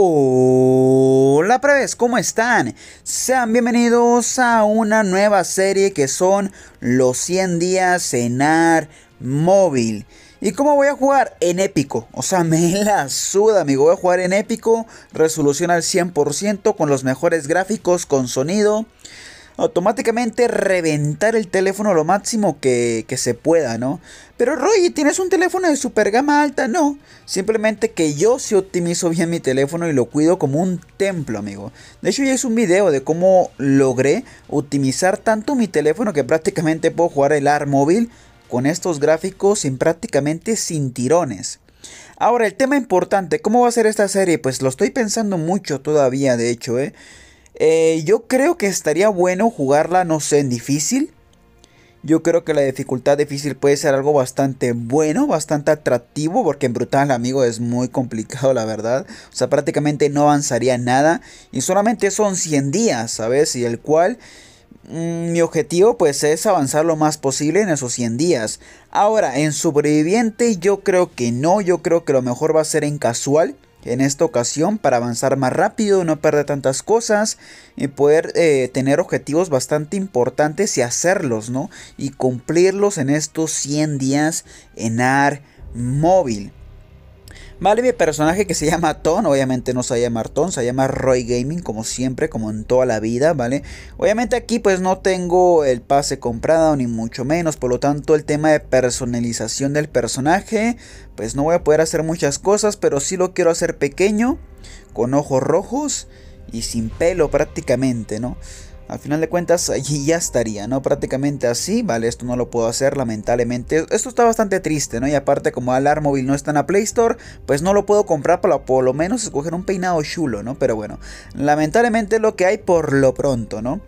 Hola preves, ¿cómo están? Sean bienvenidos a una nueva serie que son los 100 días en móvil. ¿Y cómo voy a jugar? En épico. O sea, me la suda, amigo. Voy a jugar en épico, resolución al 100% con los mejores gráficos, con sonido automáticamente reventar el teléfono lo máximo que, se pueda, ¿no? Pero Roy, ¿tienes un teléfono de super gama alta? No, simplemente que yo si optimizo bien mi teléfono y lo cuido como un templo, amigo. De hecho, ya hice un video de cómo logré optimizar tanto mi teléfono que prácticamente puedo jugar el AR móvil con estos gráficos sin prácticamente sin tirones. Ahora, el tema importante, ¿cómo va a ser esta serie? Pues lo estoy pensando mucho todavía, de hecho, ¿eh? Eh, yo creo que estaría bueno jugarla, no sé, en difícil. Yo creo que la dificultad difícil puede ser algo bastante bueno, bastante atractivo, porque en brutal, amigo, es muy complicado, la verdad. O sea, prácticamente no avanzaría nada. Y solamente son 100 días, ¿sabes? Y el cual mm, mi objetivo pues es avanzar lo más posible en esos 100 días. Ahora, en sobreviviente yo creo que no, yo creo que lo mejor va a ser en casual en esta ocasión para avanzar más rápido, no perder tantas cosas y poder eh, tener objetivos bastante importantes y hacerlos, ¿no? Y cumplirlos en estos 100 días en AR móvil. Vale, mi personaje que se llama Ton, obviamente no se va a llamar Ton, se llama Roy Gaming como siempre, como en toda la vida, ¿vale? Obviamente aquí pues no tengo el pase comprado ni mucho menos, por lo tanto el tema de personalización del personaje, pues no voy a poder hacer muchas cosas, pero sí lo quiero hacer pequeño, con ojos rojos y sin pelo prácticamente, ¿no? Al final de cuentas, allí ya estaría, ¿no? Prácticamente así, vale, esto no lo puedo hacer, lamentablemente. Esto está bastante triste, ¿no? Y aparte, como Alarm Móvil no está en la Play Store, pues no lo puedo comprar para por lo menos escoger un peinado chulo, ¿no? Pero bueno, lamentablemente lo que hay por lo pronto, ¿no?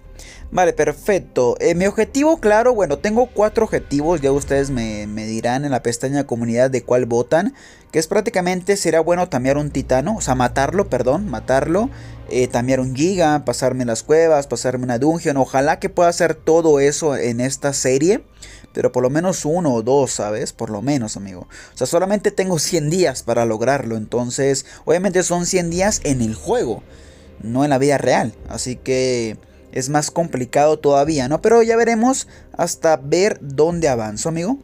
Vale, perfecto. Eh, mi objetivo, claro, bueno, tengo cuatro objetivos. Ya ustedes me, dirán en la pestaña comunidad de cuál votan. Que es prácticamente, sería bueno tamear un titano. O sea, matarlo, perdón, matarlo. Eh, tamear un giga, pasarme las cuevas, pasarme una dungeon. Ojalá que pueda hacer todo eso en esta serie. Pero por lo menos uno o dos, ¿sabes? Por lo menos, amigo. O sea, solamente tengo 100 días para lograrlo. Entonces, obviamente son 100 días en el juego. No en la vida real. Así que es más complicado todavía, ¿no? Pero ya veremos hasta ver dónde avanzo, amigo.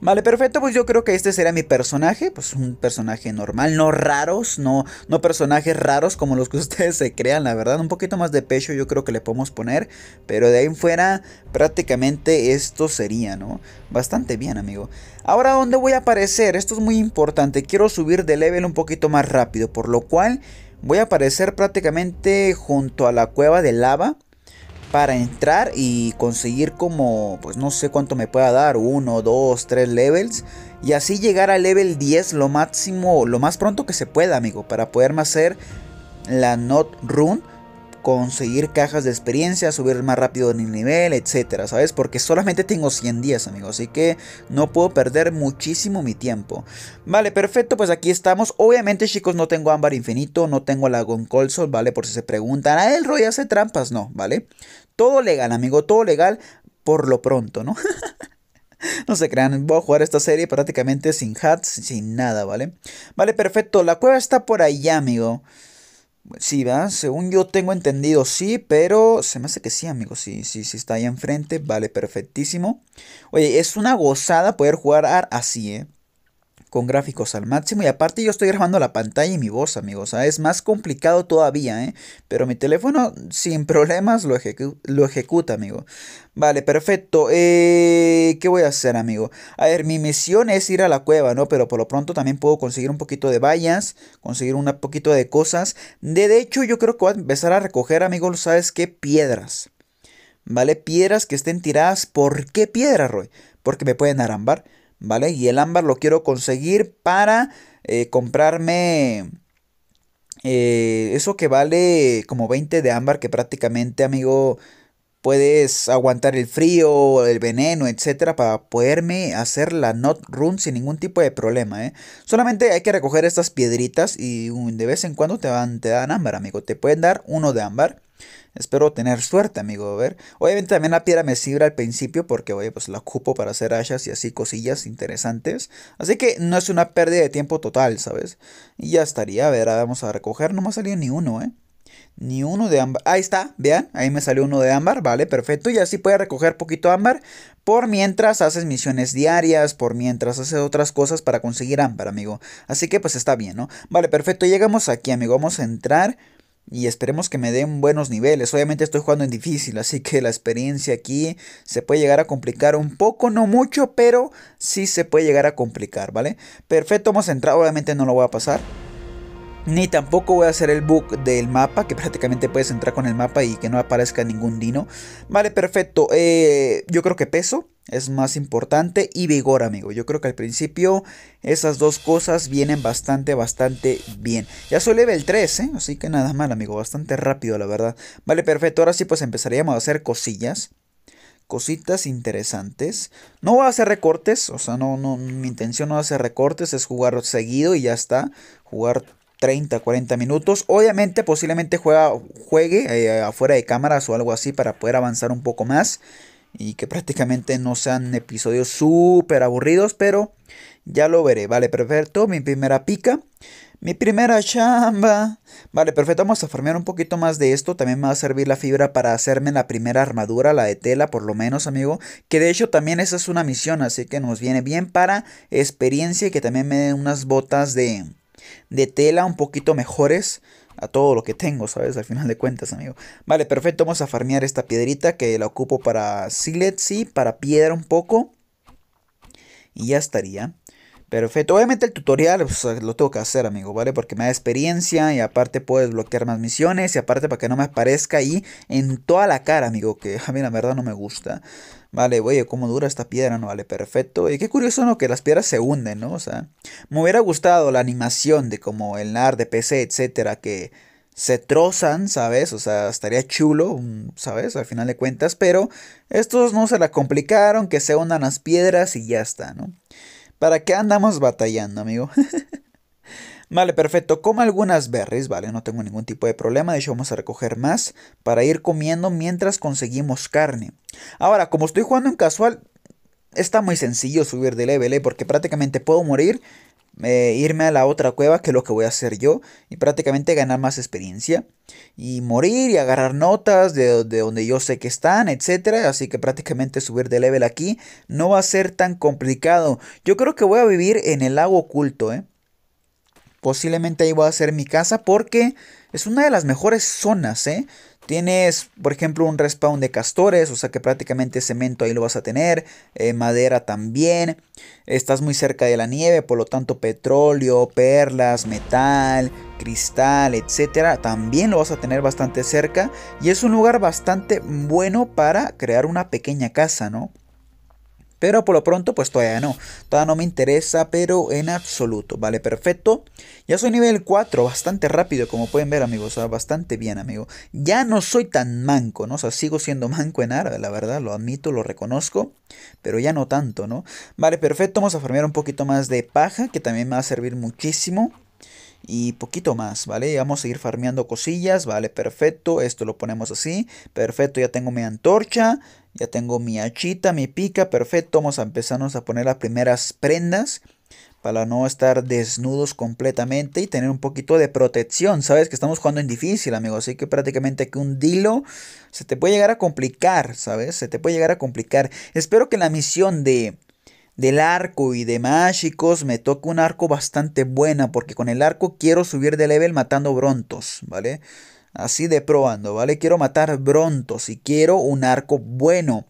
Vale, perfecto, pues yo creo que este será mi personaje, pues un personaje normal, no raros, no, no personajes raros como los que ustedes se crean, la verdad, un poquito más de pecho yo creo que le podemos poner, pero de ahí en fuera prácticamente esto sería, ¿no? Bastante bien, amigo. Ahora, ¿dónde voy a aparecer? Esto es muy importante, quiero subir de level un poquito más rápido, por lo cual Voy a aparecer prácticamente junto a la cueva de lava para entrar y conseguir como, pues no sé cuánto me pueda dar, Uno, dos, tres levels. Y así llegar al level 10 lo máximo, lo más pronto que se pueda, amigo, para poderme hacer la Not Rune conseguir cajas de experiencia, subir más rápido en el nivel, etcétera, ¿sabes? Porque solamente tengo 100 días, amigos, así que no puedo perder muchísimo mi tiempo. Vale, perfecto, pues aquí estamos. Obviamente, chicos, no tengo ámbar infinito, no tengo la colso, ¿vale? Por si se preguntan, ¿a ah, el Roy hace trampas? No, ¿vale? Todo legal, amigo, todo legal por lo pronto, ¿no? No se crean, voy a jugar esta serie prácticamente sin hats, sin nada, ¿vale? Vale, perfecto, la cueva está por allá, amigo. Sí, va, Según yo tengo entendido, sí, pero se me hace que sí, amigos. Sí, sí, sí, está ahí enfrente. Vale, perfectísimo. Oye, es una gozada poder jugar así, ¿eh? con gráficos al máximo y aparte yo estoy grabando la pantalla y mi voz, amigos. O ¿ah? sea, es más complicado todavía, ¿eh? Pero mi teléfono sin problemas lo, lo ejecuta, amigo. Vale, perfecto. Eh, ¿Qué voy a hacer, amigo? A ver, mi misión es ir a la cueva, ¿no? Pero por lo pronto también puedo conseguir un poquito de vallas, conseguir un poquito de cosas. De, hecho, yo creo que voy a empezar a recoger, amigos, ¿sabes qué? Piedras. ¿Vale? Piedras que estén tiradas. ¿Por qué piedras, Roy? Porque me pueden arambar ¿vale? Y el ámbar lo quiero conseguir para eh, comprarme eh, eso que vale como 20 de ámbar, que prácticamente, amigo, puedes aguantar el frío, el veneno, etcétera, para poderme hacer la not run sin ningún tipo de problema, ¿eh? Solamente hay que recoger estas piedritas y de vez en cuando te, van, te dan ámbar, amigo. Te pueden dar uno de ámbar. Espero tener suerte, amigo. A ver. Obviamente también la piedra me sirve al principio porque, oye, pues la ocupo para hacer hachas y así cosillas interesantes. Así que no es una pérdida de tiempo total, ¿sabes? Y ya estaría. A ver, ah, vamos a recoger. No me ha salido ni uno, ¿eh? Ni uno de ámbar. Ahí está, vean, ahí me salió uno de ámbar, vale, perfecto. Y así puede recoger poquito ámbar por mientras haces misiones diarias, por mientras haces otras cosas para conseguir ámbar, amigo. Así que pues está bien, ¿no? Vale, perfecto, llegamos aquí, amigo. Vamos a entrar y esperemos que me den buenos niveles. Obviamente estoy jugando en difícil, así que la experiencia aquí se puede llegar a complicar un poco, no mucho, pero sí se puede llegar a complicar, ¿vale? Perfecto, hemos entrado, obviamente no lo voy a pasar. Ni tampoco voy a hacer el bug del mapa, que prácticamente puedes entrar con el mapa y que no aparezca ningún dino. Vale, perfecto. Eh, yo creo que peso es más importante y vigor, amigo. Yo creo que al principio esas dos cosas vienen bastante, bastante bien. Ya soy level 3, ¿eh? así que nada mal, amigo. Bastante rápido, la verdad. Vale, perfecto. Ahora sí, pues empezaríamos a hacer cosillas cositas interesantes. No voy a hacer recortes, o sea, no, no, mi intención no es hacer recortes, es jugar seguido y ya está. Jugar 30, 40 minutos. Obviamente, posiblemente juega, juegue eh, afuera de cámaras o algo así para poder avanzar un poco más. Y que prácticamente no sean episodios súper aburridos, pero ya lo veré. Vale, perfecto. Mi primera pica. Mi primera chamba. Vale, perfecto. Vamos a farmear un poquito más de esto. También me va a servir la fibra para hacerme la primera armadura, la de tela, por lo menos, amigo. Que de hecho también esa es una misión, así que nos viene bien para experiencia y que también me den unas botas de de tela un poquito mejores a todo lo que tengo, ¿sabes? Al final de cuentas, amigo. Vale, perfecto. Vamos a farmear esta piedrita que la ocupo para silet, sí, para piedra un poco. Y ya estaría. Perfecto, obviamente el tutorial lo tengo que hacer amigo, ¿vale? Porque me da experiencia y aparte puedes desbloquear más misiones y aparte para que no me aparezca ahí en toda la cara amigo, que a mí la verdad no me gusta. Vale, oye, cómo dura esta piedra, ¿no? Vale, perfecto. Y qué curioso, ¿no? Que las piedras se hunden, ¿no? O sea, me hubiera gustado la animación de como el NAR de PC, etcétera, que se trozan, ¿sabes? O sea, estaría chulo, mm, ¿sabes? Al final de cuentas, pero estos no se la complicaron, que se hundan las piedras y ya está, ¿no? ¿Para qué andamos batallando, amigo? vale, perfecto. Como algunas berries, ¿vale? No tengo ningún tipo de problema. De hecho, vamos a recoger más para ir comiendo mientras conseguimos carne. Ahora, como estoy jugando en casual, está muy sencillo subir de level, ¿eh? Porque prácticamente puedo morir eh, irme a la otra cueva, que es lo que voy a hacer yo, y prácticamente ganar más experiencia, y morir y agarrar notas de, donde yo sé que están, etcétera Así que prácticamente subir de level aquí no va a ser tan complicado. Yo creo que voy a vivir en el lago oculto, ¿eh? Posiblemente ahí voy a hacer mi casa porque es una de las mejores zonas, ¿eh? Tienes, por ejemplo, un respawn de castores, o sea que prácticamente cemento ahí lo vas a tener, eh, madera también. Estás muy cerca de la nieve, por lo tanto petróleo, perlas, metal, cristal, etcétera, también lo vas a tener bastante cerca y es un lugar bastante bueno para crear una pequeña casa, ¿no? Pero por lo pronto, pues todavía no. Todavía no me interesa, pero en absoluto. Vale, perfecto. Ya soy nivel 4, bastante rápido, como pueden ver, amigos. O sea, bastante bien, amigo. Ya no soy tan manco, ¿no? O sea, sigo siendo manco en árabe, la verdad. Lo admito, lo reconozco. Pero ya no tanto, ¿no? Vale, perfecto. Vamos a farmear un poquito más de paja, que también me va a servir muchísimo y poquito más, ¿vale? Vamos a seguir farmeando cosillas, ¿vale? Perfecto, esto lo ponemos así, perfecto, ya tengo mi antorcha, ya tengo mi hachita, mi pica, perfecto. Vamos a empezarnos a poner las primeras prendas para no estar desnudos completamente y tener un poquito de protección. Sabes que estamos jugando en difícil, amigos, así que prácticamente que un dilo se te puede llegar a complicar, ¿sabes? Se te puede llegar a complicar. Espero que la misión de del arco y de mágicos me toque un arco bastante buena porque con el arco quiero subir de level matando brontos, ¿vale? Así de probando, ¿vale? Quiero matar brontos y quiero un arco bueno.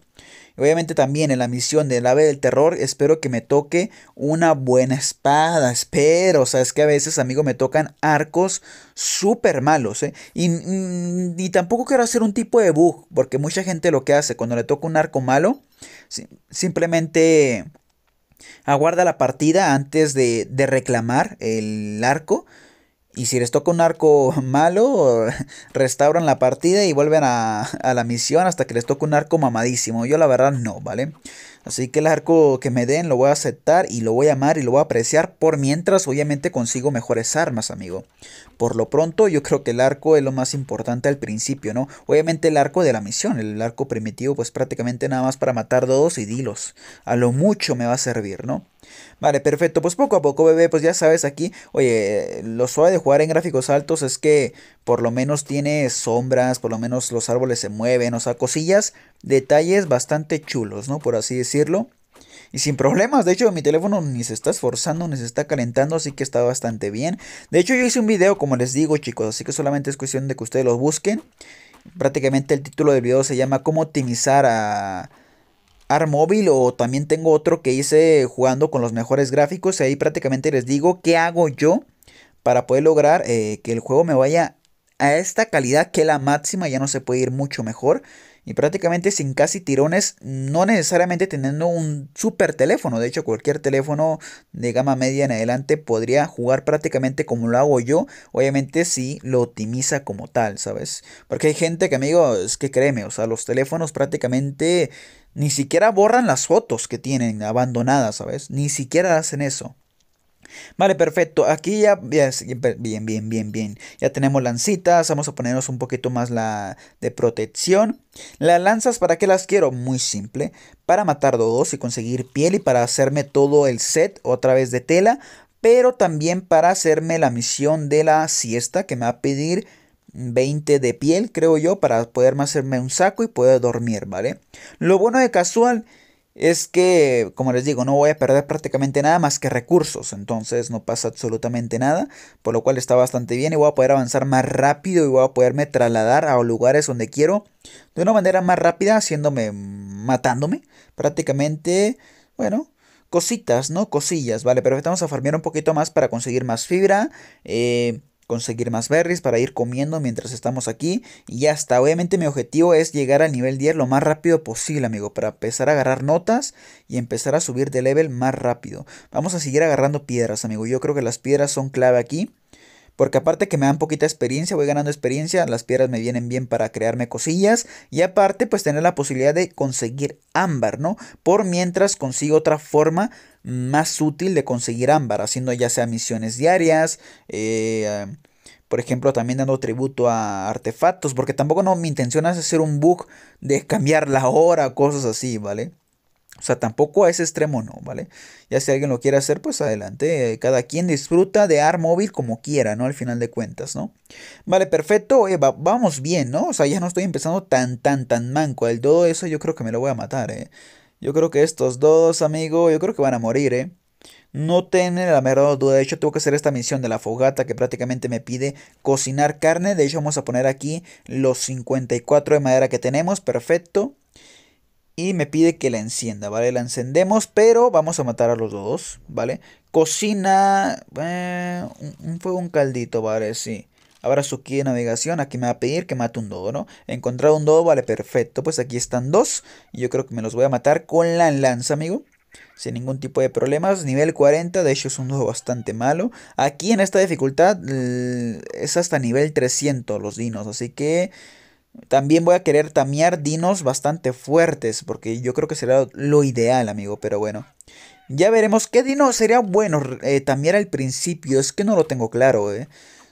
Obviamente también en la misión del ave del terror espero que me toque una buena espada, espero, o sea, es que a veces, amigo, me tocan arcos súper malos, ¿eh? Y, mm, tampoco quiero hacer un tipo de bug, porque mucha gente lo que hace cuando le toca un arco malo, simplemente aguarda la partida antes de, de reclamar el arco y si les toca un arco malo, restauran la partida y vuelven a, la misión hasta que les toque un arco mamadísimo. Yo la verdad no, ¿vale? Así que el arco que me den lo voy a aceptar y lo voy a amar y lo voy a apreciar por mientras obviamente consigo mejores armas, amigo. Por lo pronto yo creo que el arco es lo más importante al principio, ¿no? Obviamente el arco de la misión, el arco primitivo pues prácticamente nada más para matar dos y dilos. A lo mucho me va a servir, ¿no? Vale, perfecto. Pues poco a poco, bebé, pues ya sabes aquí, oye, lo suave de jugar en gráficos altos es que por lo menos tiene sombras, por lo menos los árboles se mueven, o sea, cosillas, detalles bastante chulos, ¿no? Por así decirlo. Y sin problemas, de hecho mi teléfono ni se está esforzando, ni se está calentando, así que está bastante bien. De hecho yo hice un video, como les digo chicos, así que solamente es cuestión de que ustedes los busquen. Prácticamente el título del video se llama cómo optimizar a móvil o también tengo otro que hice jugando con los mejores gráficos y ahí prácticamente les digo qué hago yo para poder lograr eh, que el juego me vaya a esta calidad que la máxima ya no se puede ir mucho mejor y prácticamente sin casi tirones, no necesariamente teniendo un super teléfono. De hecho, cualquier teléfono de gama media en adelante podría jugar prácticamente como lo hago yo. Obviamente, si lo optimiza como tal, ¿sabes? Porque hay gente que, es que créeme, o sea, los teléfonos prácticamente ni siquiera borran las fotos que tienen abandonadas, ¿sabes? Ni siquiera hacen eso. Vale, perfecto. Aquí ya, bien, bien, bien, bien. Ya tenemos lancitas. Vamos a ponernos un poquito más la de protección. Las lanzas, ¿para qué las quiero? Muy simple. Para matar dodos y conseguir piel y para hacerme todo el set otra vez de tela. Pero también para hacerme la misión de la siesta que me va a pedir 20 de piel, creo yo, para poderme hacerme un saco y poder dormir, ¿vale? Lo bueno de casual es que, como les digo, no voy a perder prácticamente nada más que recursos, entonces no pasa absolutamente nada, por lo cual está bastante bien y voy a poder avanzar más rápido y voy a poderme trasladar a lugares donde quiero de una manera más rápida, haciéndome, matándome prácticamente, bueno, cositas, ¿no? Cosillas, ¿vale? Pero vamos a farmear un poquito más para conseguir más fibra, eh conseguir más berries para ir comiendo mientras estamos aquí y ya está. Obviamente mi objetivo es llegar al nivel 10 lo más rápido posible, amigo, para empezar a agarrar notas y empezar a subir de level más rápido. Vamos a seguir agarrando piedras, amigo. Yo creo que las piedras son clave aquí. Porque aparte que me dan poquita experiencia, voy ganando experiencia, las piedras me vienen bien para crearme cosillas. Y aparte pues tener la posibilidad de conseguir ámbar, ¿no? Por mientras consigo otra forma más útil de conseguir ámbar, haciendo ya sea misiones diarias, eh, por ejemplo, también dando tributo a artefactos, porque tampoco no mi intención es hacer un bug de cambiar la hora, cosas así, ¿vale? O sea, tampoco a ese extremo no, ¿vale? Ya si alguien lo quiere hacer, pues adelante. Eh, cada quien disfruta de AR móvil como quiera, ¿no? Al final de cuentas, ¿no? Vale, perfecto. vamos bien, ¿no? O sea, ya no estoy empezando tan, tan, tan manco. El dodo, eso yo creo que me lo voy a matar, ¿eh? Yo creo que estos dos, amigo, yo creo que van a morir, ¿eh? No tener la menor duda. De hecho, tengo que hacer esta misión de la fogata que prácticamente me pide cocinar carne. De hecho, vamos a poner aquí los 54 de madera que tenemos. Perfecto y me pide que la encienda, ¿vale? La encendemos, pero vamos a matar a los dos, ¿vale? Cocina, eh, un, fuego, un caldito, ¿vale? Sí. Ahora su de navegación, aquí me va a pedir que mate un dodo, ¿no? He encontrado un dodo, vale, perfecto. Pues aquí están dos. Y yo creo que me los voy a matar con la lanza, amigo. Sin ningún tipo de problemas. Nivel 40, de hecho es un dodo bastante malo. Aquí en esta dificultad es hasta nivel 300 los dinos. Así que también voy a querer tamear dinos bastante fuertes, porque yo creo que será lo ideal, amigo, pero bueno. Ya veremos qué dino sería bueno eh, tamear al principio, es que no lo tengo claro, eh.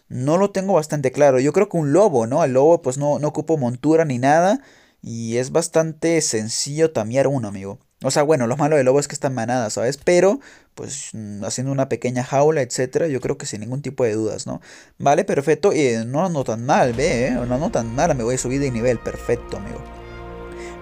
No lo tengo bastante claro, yo creo que un lobo, ¿no? El lobo pues no, no ocupo montura ni nada, y es bastante sencillo tamear uno, amigo. O sea, bueno, lo malo del lobo es que están manadas, ¿sabes? Pero pues mm, haciendo una pequeña jaula, etcétera, yo creo que sin ningún tipo de dudas, ¿no? Vale, perfecto, y no, no tan mal, ve, ¿eh? no, anotan tan me voy a subir de nivel, perfecto, amigo.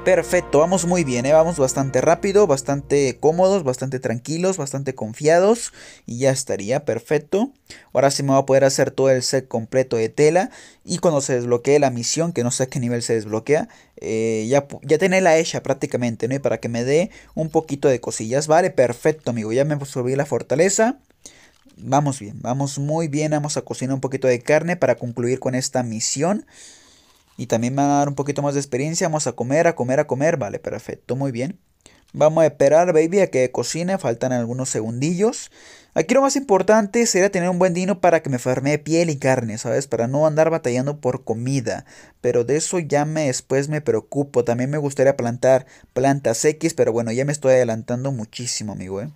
Perfecto, vamos muy bien, ¿eh? vamos bastante rápido, bastante cómodos, bastante tranquilos, bastante confiados y ya estaría, perfecto. Ahora sí me va a poder hacer todo el set completo de tela y cuando se desbloquee la misión, que no sé a qué nivel se desbloquea, eh, ya, ya la hecha prácticamente, ¿no? para que me dé un poquito de cosillas, vale, perfecto amigo, ya me subí la fortaleza vamos bien, vamos muy bien, vamos a cocinar un poquito de carne para concluir con esta misión y también me va a dar un poquito más de experiencia. Vamos a comer, a comer, a comer. Vale, perfecto, muy bien. Vamos a esperar, baby, a que cocine. Faltan algunos segundillos. Aquí lo más importante sería tener un buen dino para que me farme piel y carne, ¿sabes? Para no andar batallando por comida. Pero de eso ya me después me preocupo. También me gustaría plantar plantas X, pero bueno, ya me estoy adelantando muchísimo, amigo, ¿eh?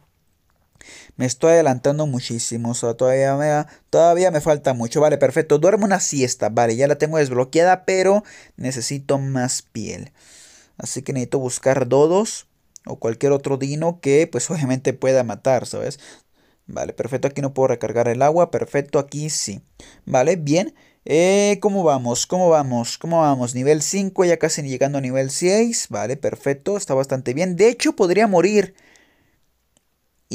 Me estoy adelantando muchísimo. sea, todavía me, todavía me falta mucho. Vale, perfecto. Duermo una siesta. Vale, ya la tengo desbloqueada, pero necesito más piel. Así que necesito buscar dodos o cualquier otro dino que pues obviamente pueda matar, ¿sabes? Vale, perfecto. Aquí no puedo recargar el agua. Perfecto, aquí sí. Vale, bien. Eh, ¿Cómo vamos? ¿Cómo vamos? ¿Cómo vamos? Nivel 5, ya casi llegando a nivel 6. Vale, perfecto. Está bastante bien. De hecho, podría morir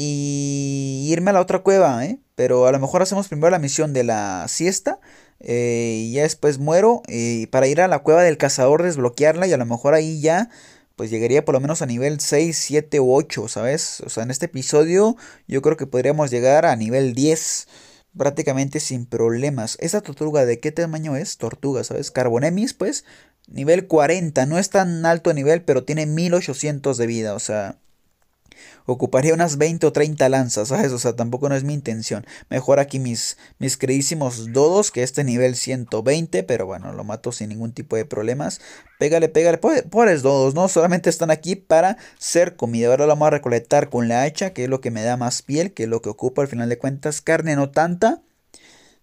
y irme a la otra cueva, ¿eh? Pero a lo mejor hacemos primero la misión de la siesta eh, y ya después muero Y eh, para ir a la cueva del cazador, desbloquearla y a lo mejor ahí ya pues llegaría por lo menos a nivel 6, 7 u 8, ¿sabes? O sea, en este episodio yo creo que podríamos llegar a nivel 10 prácticamente sin problemas. ¿Esa tortuga de qué tamaño es? Tortuga, ¿sabes? Carbonemis, pues, nivel 40, no es tan alto a nivel, pero tiene 1800 de vida, o sea... Ocuparía unas 20 o 30 lanzas, O sea, tampoco no es mi intención. Mejor aquí mis, mis queridísimos dodos, que este nivel 120, pero bueno, lo mato sin ningún tipo de problemas. Pégale, pégale, pobres dodos, ¿no? Solamente están aquí para ser comida. Ahora lo vamos a recolectar con la hacha, que es lo que me da más piel, que es lo que ocupa al final de cuentas. Carne no tanta.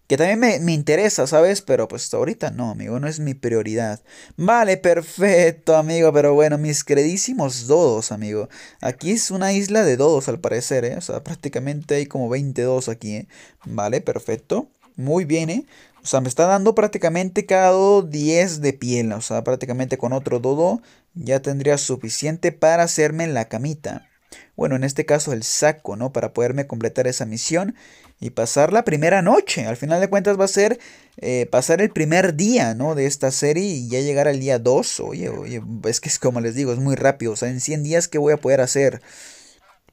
Que también me, interesa, ¿sabes? Pero pues ahorita no, amigo, no es mi prioridad. Vale, perfecto, amigo, pero bueno, mis queridísimos dodos, amigo. Aquí es una isla de dodos, al parecer, ¿eh? O sea, prácticamente hay como 22 aquí, ¿eh? Vale, perfecto. Muy bien, ¿eh? O sea, me está dando prácticamente cada dodo 10 de piel. O sea, prácticamente con otro dodo ya tendría suficiente para hacerme la camita. Bueno, en este caso el saco, ¿no? Para poderme completar esa misión y pasar la primera noche. Al final de cuentas va a ser eh, pasar el primer día, ¿no? De esta serie y ya llegar al día 2. Oye, oye, es que es como les digo, es muy rápido. O sea, en 100 días, ¿qué voy a poder hacer?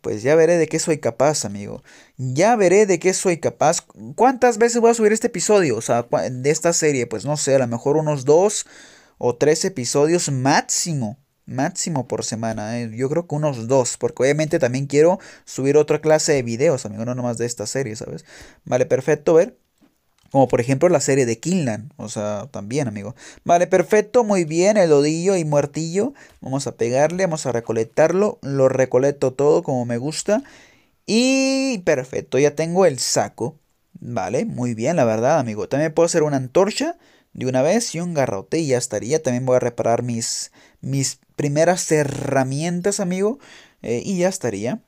Pues ya veré de qué soy capaz, amigo. Ya veré de qué soy capaz. ¿Cuántas veces voy a subir este episodio? O sea, de esta serie, pues no sé, a lo mejor unos 2 o 3 episodios máximo máximo por semana. Eh, yo creo que unos dos, porque obviamente también quiero subir otra clase de videos, amigo, no nomás de esta serie, ¿sabes? Vale, perfecto, ver. Como por ejemplo la serie de Kinlan. O sea, también, amigo. Vale, perfecto. Muy bien. El odillo y muertillo. Vamos a pegarle. Vamos a recolectarlo. Lo recolecto todo como me gusta. Y perfecto. Ya tengo el saco. Vale, muy bien, la verdad, amigo. También puedo hacer una antorcha de una vez y un garrote y ya estaría. También voy a reparar mis, mis primeras herramientas, amigo, eh, y ya estaría.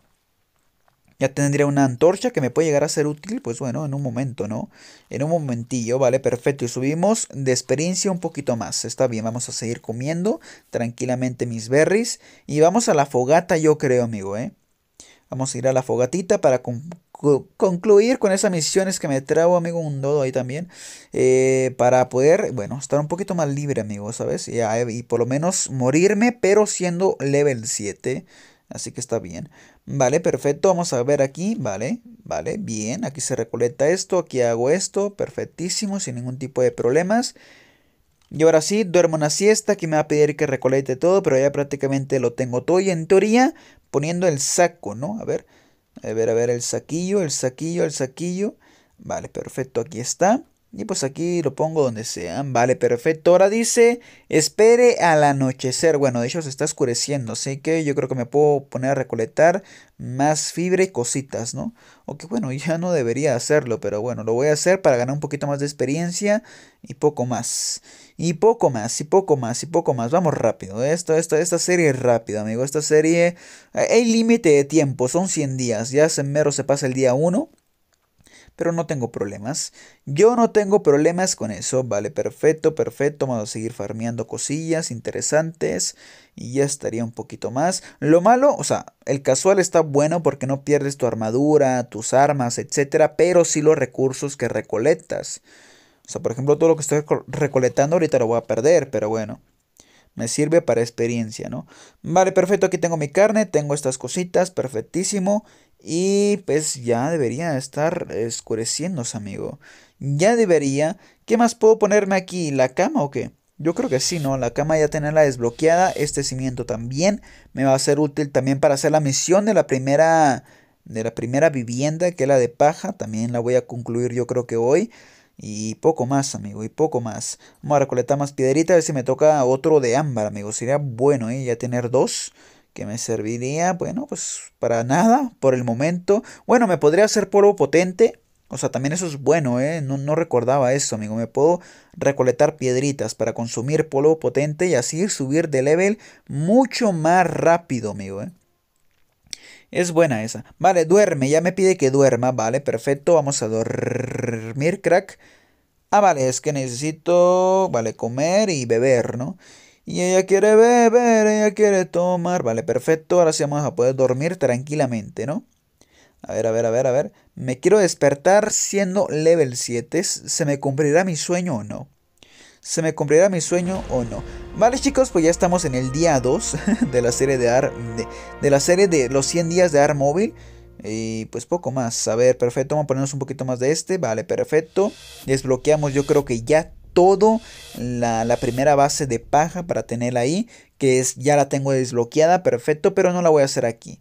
Ya tendría una antorcha que me puede llegar a ser útil, pues bueno, en un momento, ¿no? En un momentillo, vale, perfecto. Y subimos de experiencia un poquito más. Está bien, vamos a seguir comiendo tranquilamente mis berries. Y vamos a la fogata, yo creo, amigo, ¿eh? Vamos a ir a la fogatita para concluir con esas misiones que me trago amigo, un dodo ahí también. Eh, para poder, bueno, estar un poquito más libre, amigo, ¿sabes? Y, ah, y, por lo menos morirme, pero siendo level 7. Así que está bien. Vale, perfecto. Vamos a ver aquí. Vale, vale, bien. Aquí se recolecta esto. Aquí hago esto. Perfectísimo, sin ningún tipo de problemas. Y ahora sí, duermo una siesta. Aquí me va a pedir que recolecte todo, pero ya prácticamente lo tengo todo. Y en teoría, poniendo el saco, ¿no? A ver. A ver, a ver, el saquillo, el saquillo, el saquillo. Vale, perfecto, aquí está. Y pues aquí lo pongo donde sea. Vale, perfecto. Ahora dice, espere al anochecer. Bueno, de hecho se está oscureciendo, así que yo creo que me puedo poner a recolectar más fibra y cositas, ¿no? O que bueno, ya no debería hacerlo, pero bueno, lo voy a hacer para ganar un poquito más de experiencia y poco más. Y poco más, y poco más, y poco más. Vamos rápido. Esto, esto, esta serie es rápida, amigo. Esta serie. Eh, hay límite de tiempo, son 100 días. Ya se mero se pasa el día 1 pero no tengo problemas. Yo no tengo problemas con eso, vale, perfecto, perfecto, vamos a seguir farmeando cosillas interesantes y ya estaría un poquito más. Lo malo, o sea, el casual está bueno porque no pierdes tu armadura, tus armas, etcétera, pero sí los recursos que recolectas. O sea, por ejemplo, todo lo que estoy recolectando ahorita lo voy a perder, pero bueno. Me sirve para experiencia, ¿no? Vale, perfecto, aquí tengo mi carne, tengo estas cositas, perfectísimo. Y pues ya debería estar escureciéndose, amigo. Ya debería. ¿Qué más puedo ponerme aquí? ¿La cama o qué? Yo creo que sí, ¿no? La cama ya tenerla desbloqueada. Este cimiento también me va a ser útil también para hacer la misión de la primera... De la primera vivienda, que es la de paja. También la voy a concluir yo creo que hoy. Y poco más, amigo, y poco más. Vamos a recolectar más piedritas, a ver si me toca otro de ámbar, amigo. Sería bueno, ¿eh? Ya tener dos que me serviría, bueno, pues para nada por el momento. Bueno, me podría hacer polvo potente. O sea, también eso es bueno, ¿eh? No, no, recordaba eso, amigo. Me puedo recolectar piedritas para consumir polvo potente y así subir de level mucho más rápido, amigo, ¿eh? Es buena esa. Vale, duerme. Ya me pide que duerma. Vale, perfecto. Vamos a dormir, crack. Ah, vale, es que necesito, vale, comer y beber, ¿no? Y ella quiere beber, ella quiere tomar. Vale, perfecto. Ahora sí vamos a poder dormir tranquilamente, ¿no? A ver, a ver, a ver, a ver. Me quiero despertar siendo level 7. ¿Se me cumplirá mi sueño o no? ¿Se me cumplirá mi sueño o no? Vale chicos, pues ya estamos en el día 2 de la serie de de, la serie de los 100 días de AR móvil. Y pues poco más, a ver, perfecto, vamos a ponernos un poquito más de este, vale, perfecto. Desbloqueamos yo creo que ya todo la, primera base de paja para tenerla ahí, que es ya la tengo desbloqueada, perfecto, pero no la voy a hacer aquí,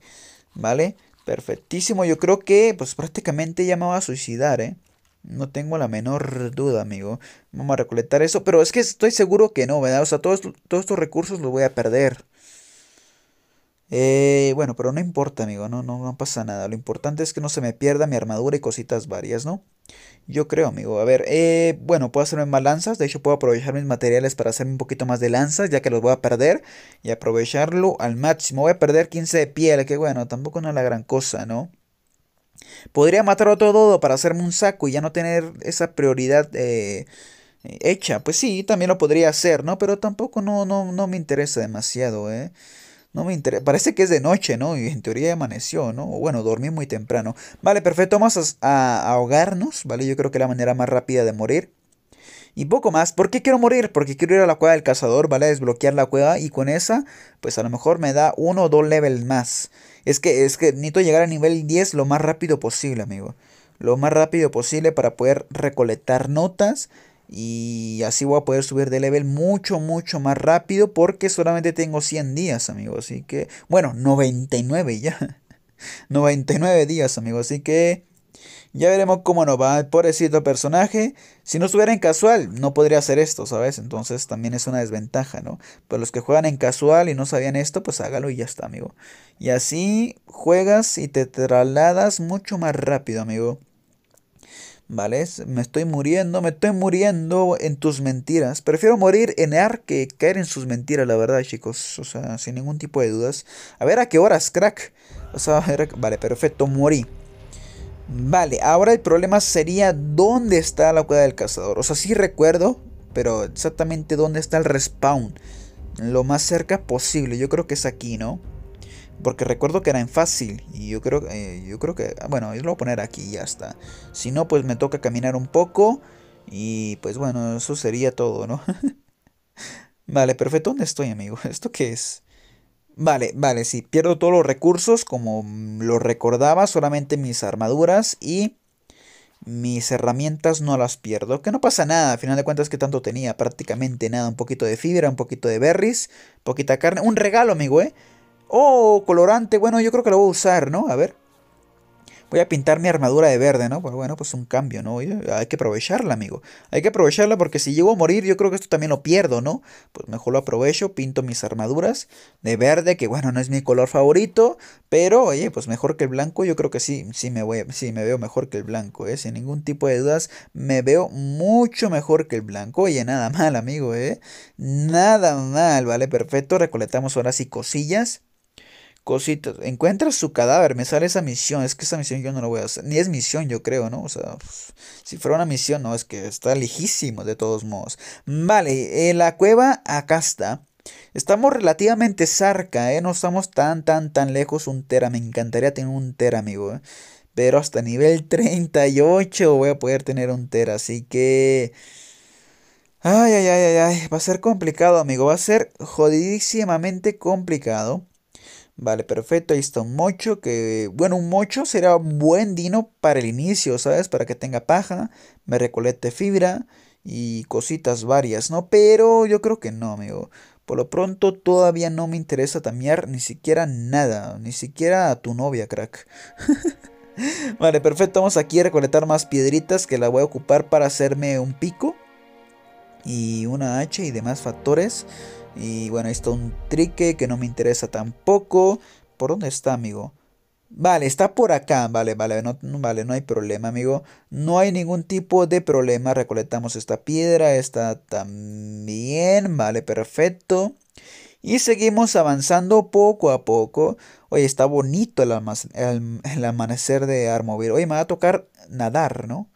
vale. Perfectísimo, yo creo que pues prácticamente ya me va a suicidar, ¿eh? No tengo la menor duda, amigo. Vamos a recolectar eso. Pero es que estoy seguro que no, ¿verdad? O sea, todos, todos estos recursos los voy a perder. Eh, bueno, pero no importa, amigo. No, no, no pasa nada. Lo importante es que no se me pierda mi armadura y cositas varias, ¿no? Yo creo, amigo. A ver, eh, bueno, puedo hacerme más lanzas. De hecho, puedo aprovechar mis materiales para hacerme un poquito más de lanzas, ya que los voy a perder. Y aprovecharlo al máximo. Voy a perder 15 de piel, que bueno, tampoco no es la gran cosa, ¿no? Podría matar a otro dodo para hacerme un saco y ya no tener esa prioridad eh, eh, hecha. Pues sí, también lo podría hacer, ¿no? Pero tampoco no, no, me interesa demasiado, ¿eh? No me Parece que es de noche, ¿no? Y en teoría amaneció, ¿no? bueno, dormí muy temprano. Vale, perfecto. Vamos a, ahogarnos, ¿vale? Yo creo que la manera más rápida de morir y poco más. ¿Por qué quiero morir? Porque quiero ir a la cueva del cazador, ¿vale? Desbloquear la cueva y con esa, pues a lo mejor me da uno o dos levels más. Es que, es que necesito llegar a nivel 10 lo más rápido posible, amigo. Lo más rápido posible para poder recolectar notas. Y así voy a poder subir de level mucho, mucho más rápido porque solamente tengo 100 días, amigo. Así que, bueno, 99 ya. 99 días, amigo. Así que ya veremos cómo nos va el pobrecito personaje. Si no estuviera en casual, no podría hacer esto, ¿sabes? Entonces también es una desventaja, ¿no? Pero los que juegan en casual y no sabían esto, pues hágalo y ya está, amigo. Y así juegas y te trasladas mucho más rápido, amigo. ¿Vale? Me estoy muriendo, me estoy muriendo en tus mentiras. Prefiero morir en e AR que caer en sus mentiras, la verdad, chicos. O sea, sin ningún tipo de dudas. A ver a qué horas, crack. O sea, vale, perfecto, morí. Vale, ahora el problema sería dónde está la cueva del cazador. O sea, sí recuerdo, pero exactamente dónde está el respawn. Lo más cerca posible. Yo creo que es aquí, ¿no? Porque recuerdo que era en fácil. Y yo creo, eh, yo creo que... Ah, bueno, yo lo voy a poner aquí ya está. Si no, pues me toca caminar un poco. Y pues bueno, eso sería todo, ¿no? vale, perfecto. ¿Dónde estoy, amigo? ¿Esto qué es? Vale, vale, sí. Pierdo todos los recursos, como lo recordaba, solamente mis armaduras y mis herramientas no las pierdo. Que no pasa nada, al final de cuentas que tanto tenía, prácticamente nada. Un poquito de fibra, un poquito de berries, poquita carne. Un regalo, amigo, ¿eh? Oh, colorante, bueno, yo creo que lo voy a usar, ¿no? A ver voy a pintar mi armadura de verde, ¿no? Pues bueno, pues un cambio, ¿no? Hay que aprovecharla, amigo. Hay que aprovecharla porque si llego a morir, yo creo que esto también lo pierdo, ¿no? Pues mejor lo aprovecho, pinto mis armaduras de verde, que bueno, no es mi color favorito, pero oye, pues mejor que el blanco, yo creo que sí, sí me voy, sí me veo mejor que el blanco, ¿eh? Sin ningún tipo de dudas, me veo mucho mejor que el blanco. Oye, nada mal, amigo, ¿eh? Nada mal, ¿vale? Perfecto, recolectamos ahora y cosillas cositas. Encuentra su cadáver, me sale esa misión. Es que esa misión yo no la voy a hacer. Ni es misión, yo creo, ¿no? O sea, si fuera una misión, no, es que está lejísimo de todos modos. Vale, en eh, la cueva acá está. Estamos relativamente cerca, ¿eh? No estamos tan, tan, tan lejos un tera. Me encantaría tener un tera, amigo. ¿eh? Pero hasta nivel 38 voy a poder tener un tera. Así que... ay, ay, ay, ay. Va a ser complicado, amigo. Va a ser jodidísimamente complicado. Vale, perfecto. Ahí está un mocho. Que, bueno, un mocho será un buen dino para el inicio, ¿sabes? Para que tenga paja, me recolecte fibra y cositas varias, ¿no? Pero yo creo que no, amigo. Por lo pronto todavía no me interesa tamear ni siquiera nada, ni siquiera a tu novia, crack. vale, perfecto. Vamos aquí a recolectar más piedritas que la voy a ocupar para hacerme un pico y una h y demás factores. Y bueno, ahí está un trique que no me interesa tampoco. ¿Por dónde está, amigo? Vale, está por acá. Vale, vale, no, vale, no hay problema, amigo. No hay ningún tipo de problema. Recolectamos esta piedra, esta también. Vale, perfecto. Y seguimos avanzando poco a poco. Oye, está bonito el, amanecer de Armovir. Oye, me va a tocar nadar, ¿no?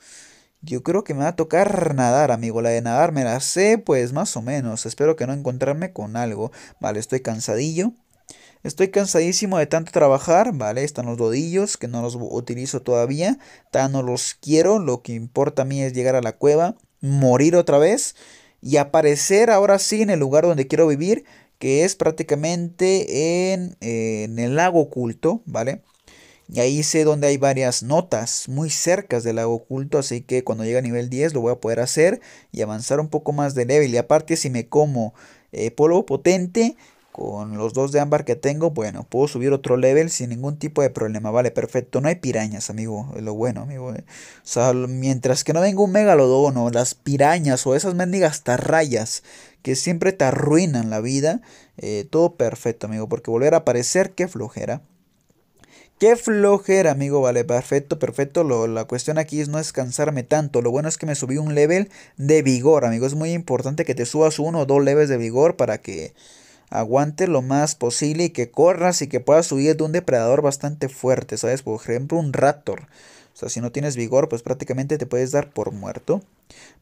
Yo creo que me va a tocar nadar, amigo. La de nadar me la sé, pues más o menos. Espero que no encontrarme con algo. Vale, estoy cansadillo. Estoy cansadísimo de tanto trabajar, ¿vale? Están los rodillos que no los utilizo todavía. Tan no los quiero. Lo que importa a mí es llegar a la cueva, morir otra vez y aparecer ahora sí en el lugar donde quiero vivir, que es prácticamente en, en el lago oculto, ¿vale? Y ahí sé donde hay varias notas muy cercas del lago oculto, así que cuando llegue a nivel 10 lo voy a poder hacer y avanzar un poco más de level. Y aparte si me como eh, polvo potente con los dos de ámbar que tengo, bueno, puedo subir otro level sin ningún tipo de problema. Vale, perfecto. No hay pirañas, amigo. Es lo bueno, amigo. Eh. O sea, mientras que no venga un megalodón o las pirañas o esas mendigas tarrayas que siempre te arruinan la vida, eh, todo perfecto, amigo. Porque volver a aparecer, qué flojera. Qué flojera, amigo, vale, perfecto, perfecto. Lo, la cuestión aquí es no descansarme tanto. Lo bueno es que me subí un level de vigor, amigo. Es muy importante que te subas uno o dos levels de vigor para que aguantes lo más posible y que corras y que puedas subir de un depredador bastante fuerte, ¿sabes? Por ejemplo, un raptor. O sea, si no tienes vigor, pues prácticamente te puedes dar por muerto.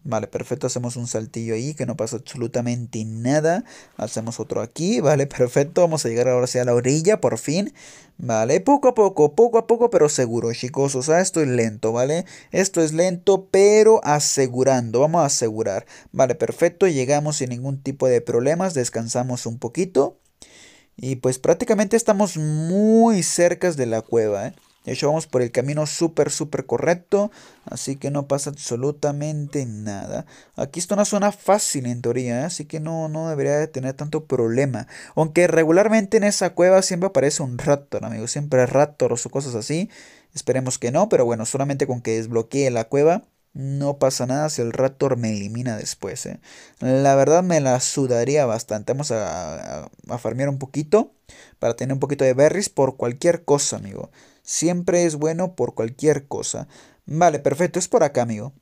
Vale, perfecto, hacemos un saltillo ahí que no pasa absolutamente nada. Hacemos otro aquí, vale, perfecto. Vamos a llegar ahora hacia la orilla, por fin. Vale, poco a poco, poco a poco, pero seguro, chicos. O sea, esto es lento, ¿vale? Esto es lento, pero asegurando. Vamos a asegurar. Vale, perfecto, llegamos sin ningún tipo de problemas. Descansamos un poquito. Y pues prácticamente estamos muy cerca de la cueva, ¿eh? De hecho, vamos por el camino súper, súper correcto. Así que no pasa absolutamente nada. Aquí está una zona fácil en teoría, ¿eh? así que no, no debería de tener tanto problema. Aunque regularmente en esa cueva siempre aparece un raptor, amigo. Siempre raptors o cosas así. Esperemos que no, pero bueno, solamente con que desbloquee la cueva. No pasa nada si el Raptor me elimina después. ¿eh? La verdad me la sudaría bastante. Vamos a farmear un poquito. Para tener un poquito de berries por cualquier cosa, amigo. Siempre es bueno por cualquier cosa. Vale, perfecto, es por acá, amigo.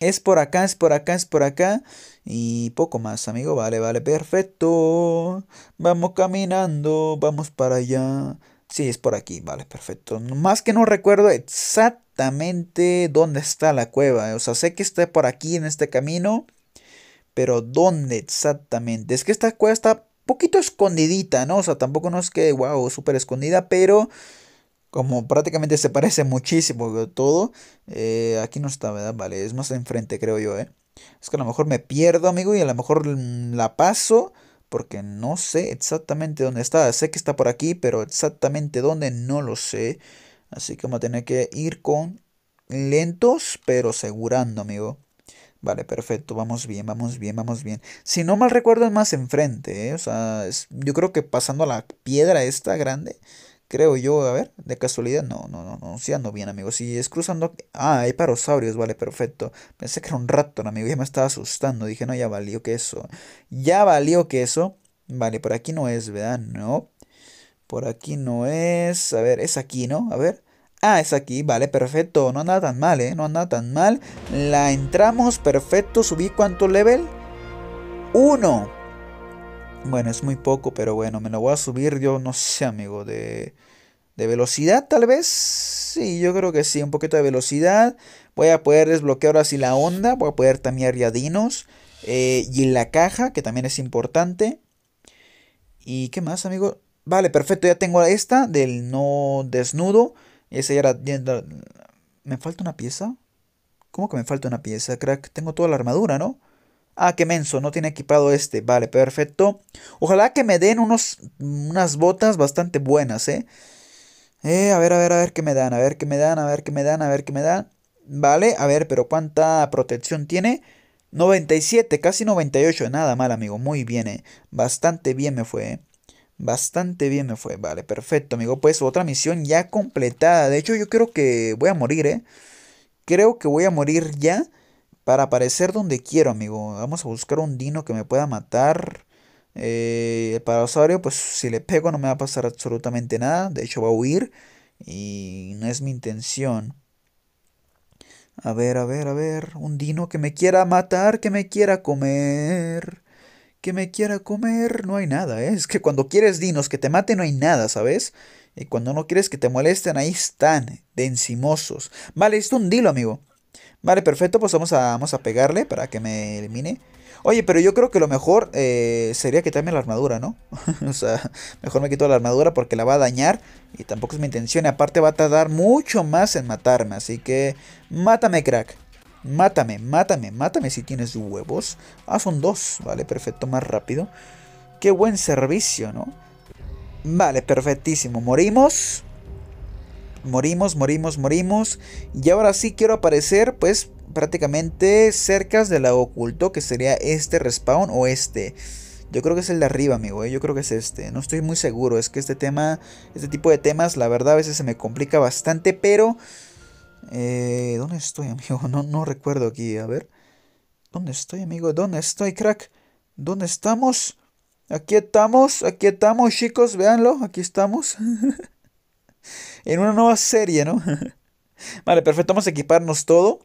Es por acá, es por acá, es por acá. Y poco más, amigo. Vale, vale, perfecto. Vamos caminando, vamos para allá. Sí, es por aquí, vale, perfecto. Más que no recuerdo exactamente dónde está la cueva. O sea, sé que está por aquí en este camino. Pero ¿dónde exactamente? Es que esta cueva está poquito escondidita, ¿no? O sea, tampoco no es que, wow, súper escondida, pero como prácticamente se parece muchísimo todo, eh, aquí no está, ¿verdad? Vale, es más enfrente, creo yo, ¿eh? Es que a lo mejor me pierdo, amigo, y a lo mejor mm, la paso, porque no sé exactamente dónde está. Sé que está por aquí, pero exactamente dónde no lo sé. Así que vamos a tener que ir con lentos, pero segurando, amigo. Vale, perfecto, vamos bien, vamos bien, vamos bien. Si no mal recuerdo es más enfrente, ¿eh? O sea, yo creo que pasando a la piedra esta grande, Creo yo, a ver, de casualidad, no, no, no, no, si ando bien, amigo. Si es cruzando. Ah, hay parosaurios, vale, perfecto. Pensé que era un ratón, amigo, ya me estaba asustando. Dije, no, ya valió que eso. Ya valió que eso. Vale, por aquí no es, ¿verdad? No. Por aquí no es. A ver, es aquí, ¿no? A ver. Ah, es aquí, vale, perfecto. No anda tan mal, ¿eh? No anda tan mal. La entramos, perfecto. Subí cuánto level. Uno bueno, es muy poco, pero bueno, me lo voy a subir yo, no sé, amigo, de, de velocidad tal vez. Sí, yo creo que sí, un poquito de velocidad. Voy a poder desbloquear así la onda, voy a poder también yadinos. Eh, y la caja, que también es importante. ¿Y qué más, amigo? Vale, perfecto, ya tengo esta del no desnudo. Esa ya era... ¿Me falta una pieza? ¿Cómo que me falta una pieza, crack? Tengo toda la armadura, ¿no? Ah, qué menso, no tiene equipado este. Vale, perfecto. Ojalá que me den unos, unas botas bastante buenas, ¿eh? Eh, a ver, a ver, a ver qué me dan, a ver qué me dan, a ver qué me dan, a ver qué me dan. Vale, a ver, pero ¿cuánta protección tiene? 97, casi 98, nada mal, amigo. Muy bien, ¿eh? Bastante bien me fue, ¿eh? Bastante bien me fue, vale, perfecto, amigo. Pues otra misión ya completada. De hecho, yo creo que voy a morir, ¿eh? Creo que voy a morir ya para aparecer donde quiero, amigo. Vamos a buscar un dino que me pueda matar. Eh, el parosaurio, pues si le pego no me va a pasar absolutamente nada. De hecho va a huir. Y no es mi intención. A ver, a ver, a ver. Un dino que me quiera matar, que me quiera comer. Que me quiera comer. No hay nada, ¿eh? Es que cuando quieres dinos que te maten no hay nada, ¿sabes? Y cuando no quieres que te molesten, ahí están, de encimosos. Vale, es un dilo, amigo. Vale, perfecto, pues vamos a, vamos a pegarle para que me elimine. Oye, pero yo creo que lo mejor eh, sería quitarme la armadura, ¿no? o sea, mejor me quito la armadura porque la va a dañar y tampoco es mi intención. y Aparte va a tardar mucho más en matarme, así que mátame, crack. Mátame, mátame, mátame si tienes huevos. Ah, son dos. Vale, perfecto, más rápido. Qué buen servicio, ¿no? Vale, perfectísimo. Morimos morimos, morimos, morimos. Y ahora sí quiero aparecer, pues, prácticamente cerca del la oculto, que sería este respawn o este. Yo creo que es el de arriba, amigo, eh, yo creo que es este. No estoy muy seguro, es que este tema, este tipo de temas, la verdad, a veces se me complica bastante, pero... Eh, ¿Dónde estoy, amigo? No, no recuerdo aquí, a ver. ¿Dónde estoy, amigo? ¿Dónde estoy, crack? ¿Dónde estamos? Aquí estamos, aquí estamos, chicos, véanlo, aquí estamos. en una nueva serie, ¿no? vale, perfecto, vamos a equiparnos todo.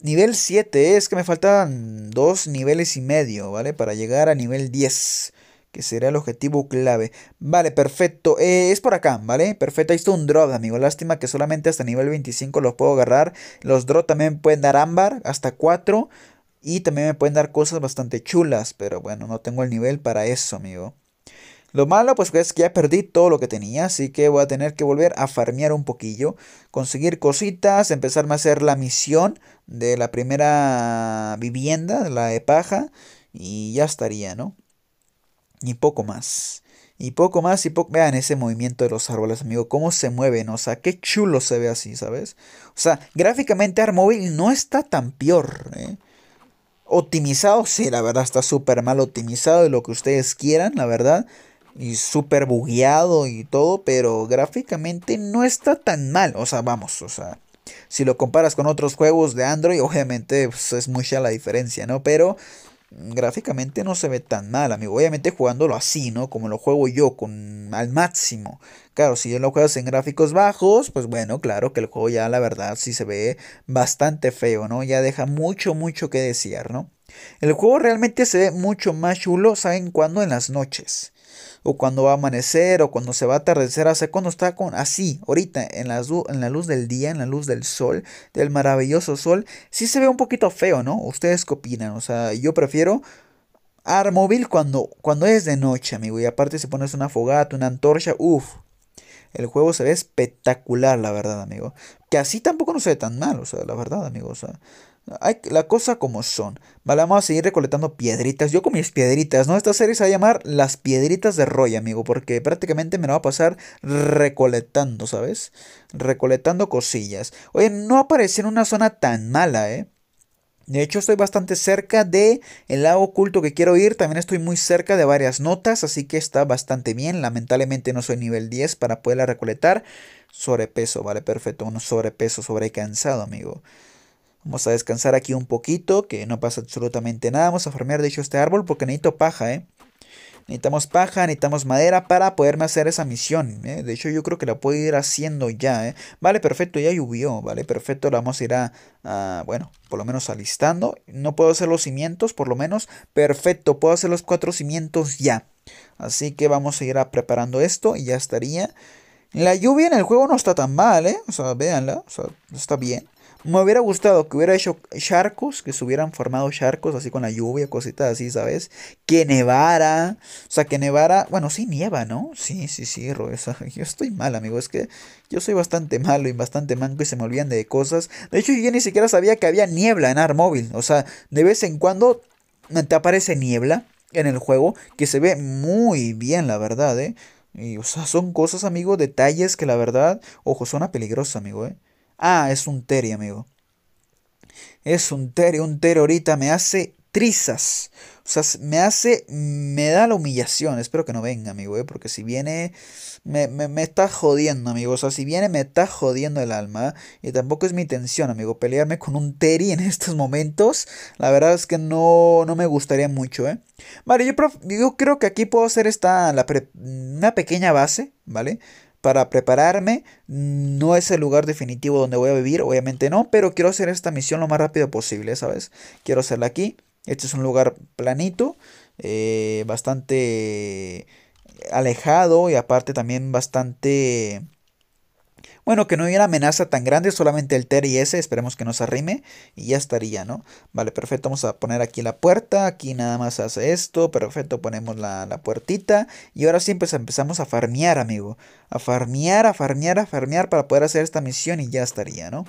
Nivel 7, es que me faltan dos niveles y medio, ¿vale? Para llegar a nivel 10, que sería el objetivo clave. Vale, perfecto, eh, es por acá, ¿vale? Perfecto, ahí está un drop, amigo. Lástima que solamente hasta nivel 25 los puedo agarrar. Los drops también pueden dar ámbar, hasta 4. Y también me pueden dar cosas bastante chulas, pero bueno, no tengo el nivel para eso, amigo. Lo malo pues es que ya perdí todo lo que tenía, así que voy a tener que volver a farmear un poquillo, conseguir cositas, empezarme a hacer la misión de la primera vivienda, la de paja, y ya estaría, ¿no? Y poco más. Y poco más, y poco. Vean ese movimiento de los árboles, amigo. Cómo se mueven. O sea, qué chulo se ve así, ¿sabes? O sea, gráficamente Armóvil no está tan peor. ¿eh? Optimizado, sí, la verdad está súper mal optimizado. Y lo que ustedes quieran, la verdad y súper bugueado y todo, pero gráficamente no está tan mal. O sea, vamos, o sea, si lo comparas con otros juegos de Android, obviamente pues, es mucha la diferencia, ¿no? Pero mm, gráficamente no se ve tan mal, amigo. Obviamente jugándolo así, ¿no? Como lo juego yo, con al máximo. Claro, si lo juegas en gráficos bajos, pues bueno, claro que el juego ya la verdad sí se ve bastante feo, ¿no? Ya deja mucho, mucho que desear, ¿no? El juego realmente se ve mucho más chulo, ¿saben cuando En las noches o cuando va a amanecer, o cuando se va a atardecer, o sea, cuando está con, así, ahorita, en la, en la luz del día, en la luz del sol, del maravilloso sol, sí se ve un poquito feo, ¿no? ¿Ustedes qué opinan? O sea, yo prefiero... Armóvil cuando, cuando es de noche, amigo. Y aparte si pones una fogata, una antorcha, uff, el juego se ve espectacular, la verdad, amigo. Que así tampoco no se ve tan mal, o sea, la verdad, amigo. O sea, la cosa como son. Vale, vamos a seguir recolectando piedritas. Yo con mis piedritas, ¿no? Esta serie se va a llamar Las Piedritas de Roy, amigo. Porque prácticamente me la va a pasar recolectando, ¿sabes? Recolectando cosillas. Oye, no aparece en una zona tan mala, ¿eh? De hecho, estoy bastante cerca de el lago oculto que quiero ir. También estoy muy cerca de varias notas, así que está bastante bien. Lamentablemente no soy nivel 10 para poderla recolectar. Sobrepeso, vale, perfecto. Un sobrepeso, sobrecansado, amigo. Vamos a descansar aquí un poquito, que no pasa absolutamente nada. Vamos a farmear, de hecho, este árbol porque necesito paja, ¿eh? Necesitamos paja, necesitamos madera para poderme hacer esa misión. ¿eh? De hecho, yo creo que la puedo ir haciendo ya. ¿eh? Vale, perfecto, ya llovió. Vale, perfecto, la vamos a ir a, bueno, por lo menos alistando. No puedo hacer los cimientos, por lo menos. Perfecto, puedo hacer los cuatro cimientos ya. Así que vamos a ir a preparando esto y ya estaría. La lluvia en el juego no está tan mal, ¿eh? O sea, véanla, o sea, está bien. Me hubiera gustado que hubiera hecho charcos, que se hubieran formado charcos así con la lluvia, cositas así, ¿sabes? Que nevara. O sea, que nevara. Bueno, sí nieva, ¿no? Sí, sí, sí, Robesa. Yo estoy mal, amigo. Es que yo soy bastante malo y bastante manco y se me olvidan de cosas. De hecho, yo ni siquiera sabía que había niebla en Armóvil. O sea, de vez en cuando te aparece niebla en el juego que se ve muy bien, la verdad, ¿eh? Y, o sea, son cosas, amigo, detalles que la verdad, ojo, suena peligroso, amigo, ¿eh? Ah, es un teri, amigo. Es un teri, un teri ahorita me hace trizas. O sea, me hace, me da la humillación. Espero que no venga, amigo, ¿eh? porque si viene, me, me, me, está jodiendo, amigo. O sea, si viene, me está jodiendo el alma. ¿eh? Y tampoco es mi intención, amigo, pelearme con un Terry en estos momentos. La verdad es que no, no me gustaría mucho, ¿eh? Vale, yo, creo que aquí puedo hacer esta, la una pequeña base, ¿vale? para prepararme. No es el lugar definitivo donde voy a vivir, obviamente no, pero quiero hacer esta misión lo más rápido posible, ¿sabes? Quiero hacerla aquí. Este es un lugar planito, eh, bastante alejado y aparte también bastante... Bueno, que no hay una amenaza tan grande, solamente el TER y ese... esperemos que nos arrime y ya estaría, ¿no? Vale, perfecto, vamos a poner aquí la puerta, aquí nada más hace esto, perfecto, ponemos la, la puertita y ahora sí pues, empezamos a farmear, amigo a farmear, a farmear, a farmear para poder hacer esta misión y ya estaría, ¿no?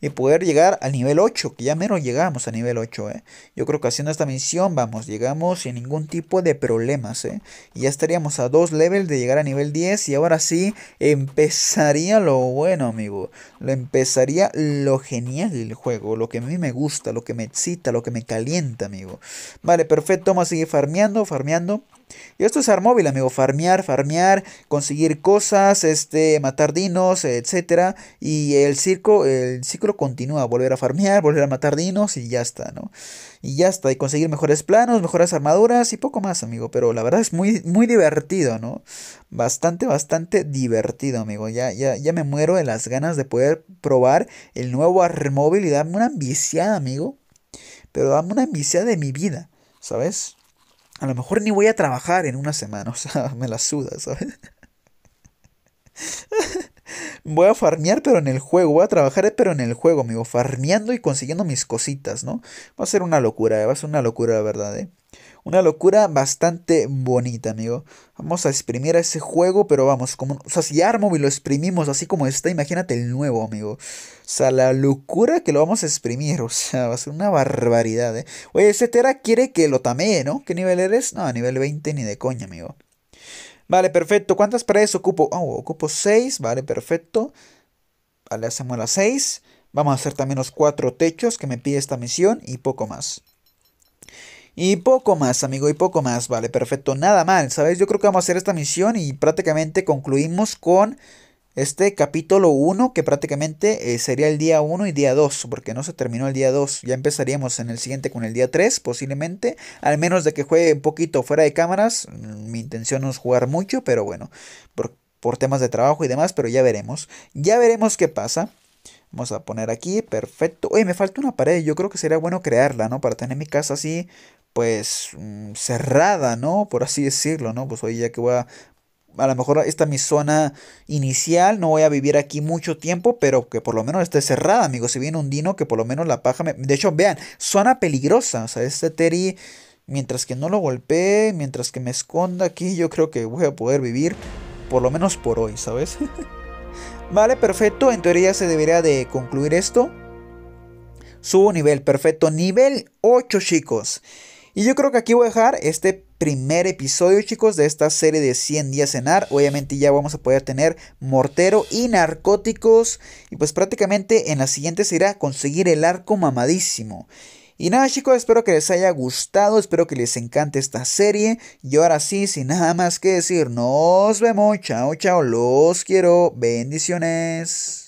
Y poder llegar al nivel 8, que ya menos llegamos a nivel 8, ¿eh? Yo creo que haciendo esta misión, vamos, llegamos sin ningún tipo de problemas, ¿eh? Y ya estaríamos a dos levels de llegar a nivel 10 y ahora sí empezaría lo bueno, amigo. Lo empezaría lo genial del juego, lo que a mí me gusta, lo que me excita, lo que me calienta, amigo. Vale, perfecto, vamos a seguir farmeando, farmeando. Y esto es Armóvil, amigo. Farmear, farmear, conseguir cosas, este, matar dinos, etcétera. Y el circo, el ciclo continúa. Volver a farmear, volver a matar dinos y ya está, ¿no? Y ya está. Y conseguir mejores planos, mejores armaduras y poco más, amigo. Pero la verdad es muy, muy divertido, ¿no? Bastante, bastante divertido, amigo. Ya, ya, ya me muero de las ganas de poder probar el nuevo Armóvil y darme una ambiciada, amigo. Pero dame una ambiciada de mi vida, ¿sabes? a lo mejor ni voy a trabajar en una semana, o sea, me la suda, ¿sabes? voy a farmear pero en el juego, voy a trabajar pero en el juego, amigo, farmeando y consiguiendo mis cositas, ¿no? Va a ser una locura, va a ser una locura, la verdad, ¿eh? Una locura bastante bonita, amigo. Vamos a exprimir a ese juego, pero vamos, como, o sea, si armo y lo exprimimos así como está, imagínate el nuevo, amigo. O sea, la locura que lo vamos a exprimir, o sea, va a ser una barbaridad, eh. Oye, ese Tera quiere que lo tamee, ¿no? ¿Qué nivel eres? No, nivel 20 ni de coña, amigo. Vale, perfecto. ¿Cuántas paredes ocupo? Ah, oh, ocupo 6, vale, perfecto. Vale, hacemos las 6. Vamos a hacer también los 4 techos que me pide esta misión y poco más. Y poco más, amigo, y poco más, vale, perfecto, nada mal, ¿sabes? Yo creo que vamos a hacer esta misión y prácticamente concluimos con este capítulo 1, que prácticamente eh, sería el día 1 y día 2, porque no se terminó el día 2, ya empezaríamos en el siguiente con el día 3, posiblemente, al menos de que juegue un poquito fuera de cámaras, mm, mi intención no es jugar mucho, pero bueno, por, por temas de trabajo y demás, pero ya veremos, ya veremos qué pasa. Vamos a poner aquí, perfecto. Oye, me falta una pared, yo creo que sería bueno crearla, ¿no? Para tener mi casa así pues mm, cerrada, ¿no? Por así decirlo, ¿no? Pues hoy ya que voy a... A lo mejor esta es mi zona inicial, no voy a vivir aquí mucho tiempo, pero que por lo menos esté cerrada, amigos. Si viene un dino, que por lo menos la paja... Me... De hecho, vean, zona peligrosa. O sea, este Terry, mientras que no lo golpee, mientras que me esconda aquí, yo creo que voy a poder vivir, por lo menos por hoy, ¿sabes? vale, perfecto. En teoría se debería de concluir esto. Subo nivel, perfecto. Nivel 8, chicos. Y yo creo que aquí voy a dejar este primer episodio, chicos, de esta serie de 100 días en AR. Obviamente ya vamos a poder tener mortero y narcóticos. Y pues prácticamente en la siguiente será conseguir el arco mamadísimo. Y nada chicos, espero que les haya gustado, espero que les encante esta serie. Y ahora sí, sin nada más que decir, nos vemos, chao, chao, los quiero, bendiciones.